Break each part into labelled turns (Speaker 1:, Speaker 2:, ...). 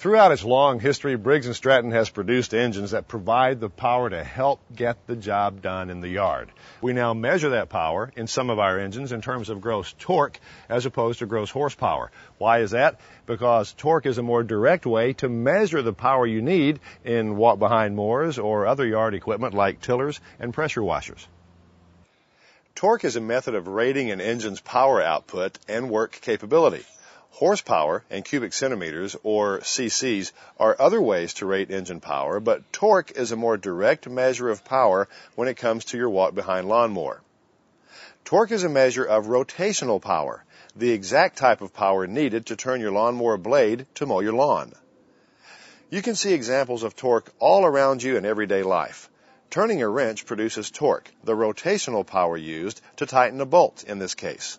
Speaker 1: Throughout its long history, Briggs & Stratton has produced engines that provide the power to help get the job done in the yard. We now measure that power in some of our engines in terms of gross torque as opposed to gross horsepower. Why is that? Because torque is a more direct way to measure the power you need in walk behind mowers or other yard equipment like tillers and pressure washers. Torque is a method of rating an engine's power output and work capability. Horsepower and cubic centimeters, or CCs, are other ways to rate engine power, but torque is a more direct measure of power when it comes to your walk behind lawnmower. Torque is a measure of rotational power, the exact type of power needed to turn your lawnmower blade to mow your lawn. You can see examples of torque all around you in everyday life. Turning a wrench produces torque, the rotational power used to tighten a bolt in this case.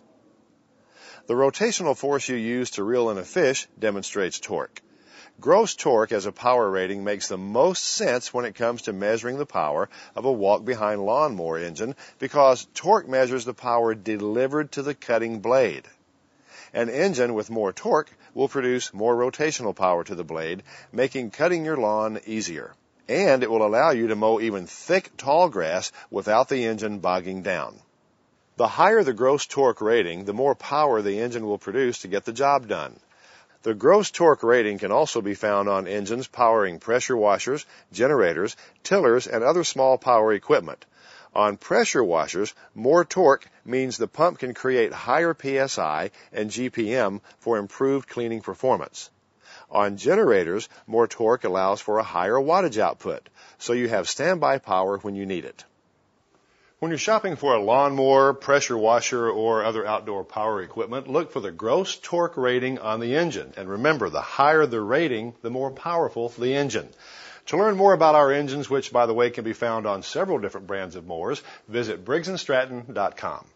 Speaker 1: The rotational force you use to reel in a fish demonstrates torque. Gross torque as a power rating makes the most sense when it comes to measuring the power of a walk behind lawnmower engine because torque measures the power delivered to the cutting blade. An engine with more torque will produce more rotational power to the blade, making cutting your lawn easier. And it will allow you to mow even thick, tall grass without the engine bogging down. The higher the gross torque rating, the more power the engine will produce to get the job done. The gross torque rating can also be found on engines powering pressure washers, generators, tillers, and other small power equipment. On pressure washers, more torque means the pump can create higher PSI and GPM for improved cleaning performance. On generators, more torque allows for a higher wattage output, so you have standby power when you need it. When you're shopping for a lawnmower, pressure washer, or other outdoor power equipment, look for the gross torque rating on the engine. And remember, the higher the rating, the more powerful the engine. To learn more about our engines, which by the way can be found on several different brands of mowers, visit briggsandstratton.com.